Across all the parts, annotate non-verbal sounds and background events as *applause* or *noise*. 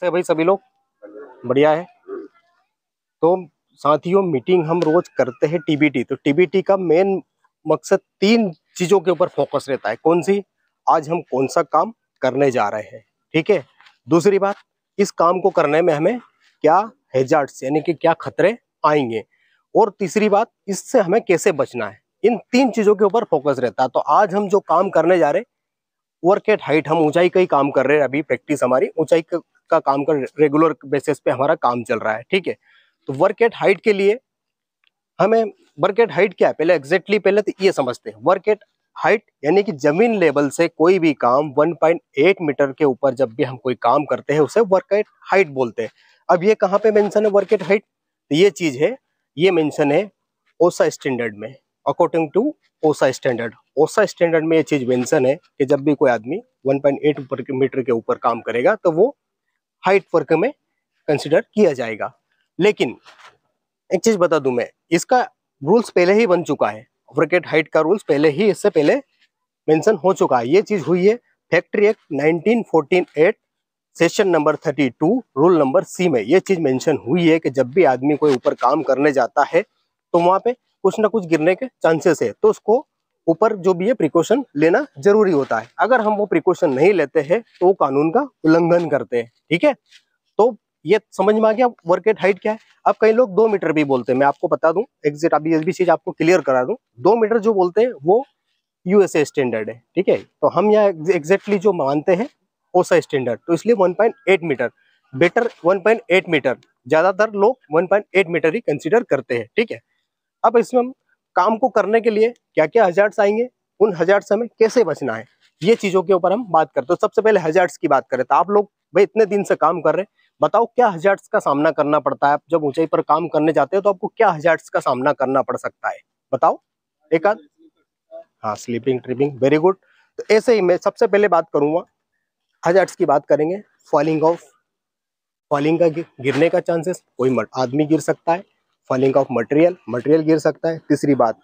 कैसे भाई सभी लोग बढ़िया है तो साथियों मीटिंग हम रोज करते हैं टीबीटी तो टीबीटी का मेन मकसद तीन चीजों के ऊपर फोकस रहता है कौन सी आज हम कौन सा काम करने जा रहे हैं ठीक है दूसरी बात इस काम को करने में हमें क्या हेजार्ट यानी कि क्या खतरे आएंगे और तीसरी बात इससे हमें कैसे बचना है इन तीन चीज़ों के ऊपर फोकस रहता है तो आज हम जो काम करने जा रहे वर्क एट हाइट हम ऊंचाई का ही काम कर रहे हैं अभी प्रैक्टिस हमारी ऊंचाई का काम कर रेगुलर बेसिस पे हमारा काम चल रहा है ठीक है तो वर्क एट हाइट के लिए हमें वर्क एट हाइट क्या है पहले एग्जैक्टली पहले तो ये समझते हैं वर्क एट हाइट यानी कि जमीन लेवल से कोई भी काम 1.8 मीटर के ऊपर जब भी हम कोई काम करते हैं उसे वर्क एट हाइट बोलते हैं अब ये कहाँ पे मेंशन है वर्क एट हाइट तो ये चीज है ये मेंशन है ओसा स्टैंडर्ड में according to OSHA standard OSHA standard में ये चीज मेंशन है कि जब भी कोई आदमी 1.8 मीटर के ऊपर काम करेगा तो वो हाइट फर्क में कंसिडर किया जाएगा लेकिन एक चीज बता दू मैं इसका रूल्स पहले ही बन चुका है क्रिकेट हाइट का रूल्स पहले ही इससे पहले मेंशन हो चुका है ये चीज हुई है factory act 1914 section number 32 rule number C में ये चीज मेंशन हुई है कि जब भी आदमी कोई ऊपर काम करने जाता है तो वहां पे कुछ ना कुछ गिरने के चांसेस है तो उसको ऊपर जो भी है प्रिकॉशन लेना जरूरी होता है अगर हम वो प्रिकॉशन नहीं लेते हैं तो कानून का उल्लंघन करते हैं ठीक है तो ये समझ में आ गया वर्केट हाइट क्या है अब कई लोग दो मीटर भी बोलते हैं मैं आपको बता दूं एग्जिट अभी ये भी चीज आपको क्लियर करा दूं दो मीटर जो बोलते हैं वो यूएसए स्टैंडर्ड है ठीक है तो हम यहाँ एग्जैक्टली जो मानते हैं ओसा स्टैंडर्ड तो इसलिए 1.8 मीटर बेटर 1.8 मीटर ज्यादातर लोग 1.8 मीटर ही कंसिडर करते हैं ठीक है अब इसमें हम काम को करने के लिए क्या क्या हजार्ट्स आएंगे उन हजार्ट हमें कैसे बचना है ये चीज़ों के ऊपर हम बात करते हैं तो सबसे पहले हजार्ट्स की बात करें तो आप लोग भाई इतने दिन से काम कर रहे हैं बताओ क्या हजार्ट्स का सामना करना पड़ता है आप जब ऊंचाई पर काम करने जाते हो तो आपको क्या हजार्ट्स का सामना करना पड़ सकता है बताओ एक आध हाँ स्लीपिंग ट्रिपिंग वेरी गुड तो ऐसे ही मैं सबसे पहले बात करूंगा हजार्ट्स की बात करेंगे फॉलिंग ऑफ फॉलिंग का गिरने का चांसेस कोई आदमी गिर सकता है फॉलिंग ऑफ मटेरियल मटेरियल गिर सकता है तीसरी बात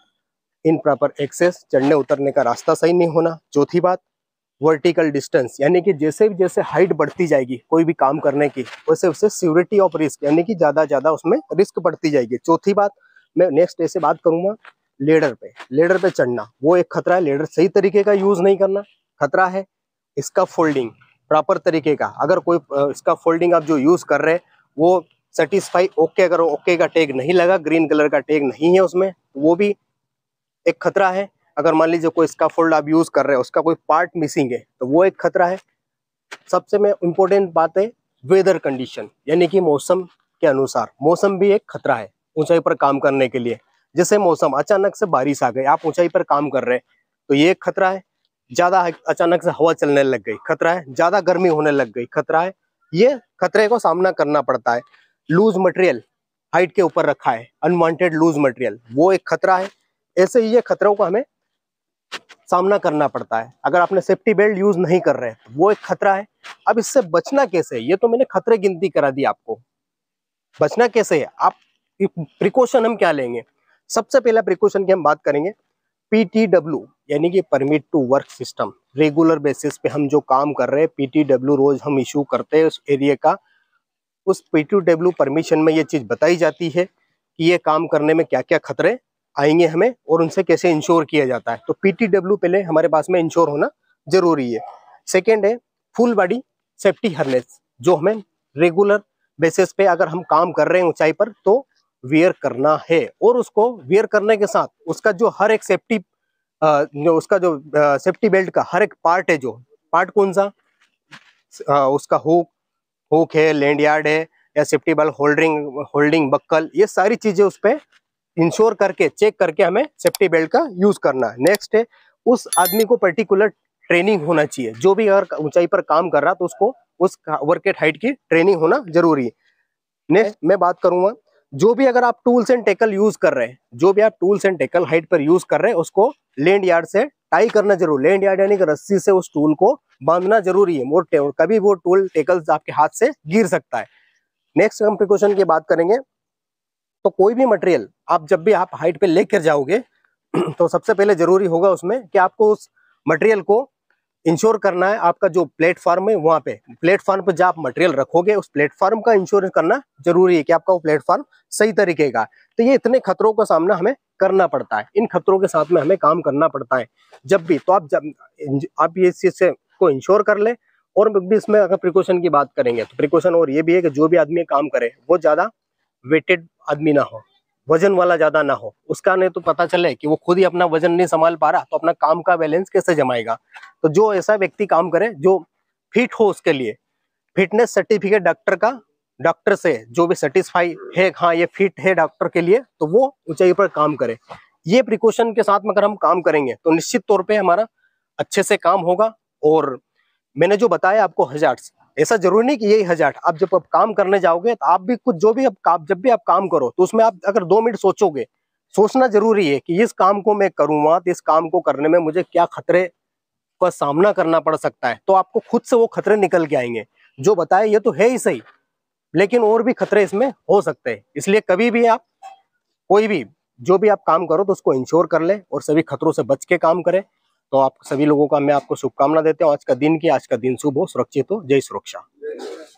इन प्रॉपर एक्सेस चढ़ने उतरने का रास्ता सही नहीं होना चौथी बात वर्टिकल डिस्टेंस यानी कि जैसे जैसे हाइट बढ़ती जाएगी कोई भी काम करने की वैसे वैसे सिक्योरिटी ऑफ रिस्क यानी कि ज़्यादा ज़्यादा उसमें रिस्क बढ़ती जाएगी चौथी बात मैं नेक्स्ट ऐसे बात करूँगा लेडर पे लेडर पे चढ़ना वो एक खतरा है लेडर सही तरीके का यूज़ नहीं करना खतरा है इसका फोल्डिंग प्रॉपर तरीके का अगर कोई इसका फोल्डिंग आप जो यूज़ कर रहे हैं वो सेटिस्फाई ओके अगर ओके का टैग नहीं लगा ग्रीन कलर का टैग नहीं है उसमें तो वो भी एक खतरा है अगर मान लीजिए कोई इसका फोल्ड आप यूज़ कर रहे हैं उसका कोई पार्ट मिसिंग है तो वो एक खतरा है सबसे मैं इम्पोर्टेंट बात है वेदर कंडीशन यानी कि मौसम के अनुसार मौसम भी एक खतरा है ऊंचाई पर काम करने के लिए जैसे मौसम अचानक से बारिश आ गई आप ऊंचाई पर काम कर रहे हैं तो ये एक खतरा है ज़्यादा अचानक से हवा चलने लग गई खतरा है ज़्यादा गर्मी होने लग गई खतरा है ये खतरे को सामना करना पड़ता है लूज मटेरियल हाइट के ऊपर रखा है अनवांटेड लूज मटेरियल वो एक खतरा है ऐसे ही ये खतरों को हमें सामना करना पड़ता है अगर आपने सेफ्टी बेल्ट यूज नहीं कर रहे तो वो एक खतरा है अब इससे बचना कैसे ये तो मैंने खतरे गिनती करा दी आपको बचना कैसे है आप प्रिकॉशन हम क्या लेंगे सबसे पहला प्रिकॉशन की हम बात करेंगे पीटीडब्ल्यू यानी कि permit to work system regular basis पे हम जो काम कर रहे हैं पीटीडब्ल्यू रोज हम इशू करते हैं उस एरिया का उस पी टू डब्ल्यू परमिशन में ये चीज़ बताई जाती है कि ये काम करने में क्या क्या खतरे आएंगे हमें और उनसे कैसे इंश्योर किया जाता है तो पीटीडब्ल्यू पहले हमारे पास में इंश्योर होना जरूरी है सेकेंड है फुल बॉडी सेफ्टी हरनेस जो हमें रेगुलर बेसिस पे अगर हम काम कर रहे हैं ऊंचाई पर तो वेयर करना है और उसको वेयर करने के साथ उसका जो हर एक सेफ्टी जो उसका जो सेफ्टी बेल्ट का हर एक पार्ट है जो पार्ट कौन सा उसका हुक हुक है लैंड यार्ड है या सेफ्टी बल होल्डिंग होल्डिंग बक्कल ये सारी चीजें उस पर इंश्योर करके चेक करके हमें सेफ्टी बेल्ट का यूज करना है नेक्स्ट है उस आदमी को पर्टिकुलर ट्रेनिंग होना चाहिए जो भी अगर ऊंचाई पर काम कर रहा तो उसको उस वर्केट हाइट की ट्रेनिंग होना जरूरी है नेक्स्ट मैं बात करूंगा जो भी अगर आप टूल्स एंड टेकल यूज कर रहे हैं जो भी आप टूल्स एंड टेकल हाइट पर यूज कर रहे हैं उसको लैंड यार्ड से टाई करना जरूर लैंड यार्ड यानी कि रस्सी से उस टूल को बांधना जरूरी है और कभी वो टूल टेकल्स आपके हाथ से गिर सकता है नेक्स्ट हम प्रिकॉशन की बात करेंगे तो कोई भी मटेरियल आप जब भी आप हाइट पे लेकर जाओगे *clears throat* तो सबसे पहले जरूरी होगा उसमें कि आपको उस मटेरियल को इंश्योर करना है आपका जो प्लेटफॉर्म है वहाँ पे प्लेटफॉर्म पर जहाँ आप मटेरियल रखोगे उस प्लेटफॉर्म का इंश्योरेंस करना जरूरी है कि आपका वो प्लेटफॉर्म सही तरीके का तो ये इतने खतरों का सामना हमें करना पड़ता है इन खतरों के साथ में हमें काम करना पड़ता है जब भी तो आप जब आप ये चीज से को इंश्योर कर ले और भी इसमें अगर प्रिकॉशन की बात करेंगे तो प्रिकॉशन और ये भी है कि जो भी आदमी काम करे वो ज़्यादा वेटेड आदमी ना हो वजन वाला ज्यादा ना हो उसका नहीं तो पता चले कि वो खुद ही अपना वजन नहीं संभाल पा रहा तो अपना काम का बैलेंस कैसे जमाएगा तो जो ऐसा व्यक्ति काम करे जो फिट हो उसके लिए फिटनेस सर्टिफिकेट डॉक्टर का डॉक्टर से जो भी सेटिस्फाई है हाँ ये फिट है डॉक्टर के लिए तो वो ऊंचाई पर काम करे ये प्रिकॉशन के साथ में अगर हम काम करेंगे तो निश्चित तौर पर हमारा अच्छे से काम होगा और मैंने जो बताया आपको हजार ऐसा जरूरी नहीं कि यही हजार आप जब आप काम करने जाओगे तो आप भी कुछ जो भी आप जब भी आप काम करो तो उसमें आप अगर दो मिनट सोचोगे सोचना जरूरी है कि इस काम को मैं करूँगा तो इस काम को करने में मुझे क्या खतरे का सामना करना पड़ सकता है तो आपको खुद से वो खतरे निकल के आएंगे जो बताए ये तो है ही सही लेकिन और भी खतरे इसमें हो सकते हैं इसलिए कभी भी आप कोई भी जो भी आप काम करो तो उसको इंश्योर कर ले और सभी खतरों से बच के काम करें तो आप सभी लोगों का मैं आपको शुभकामना देते हूँ आज का दिन की आज का दिन शुभ हो सुरक्षित हो जय सुरक्षा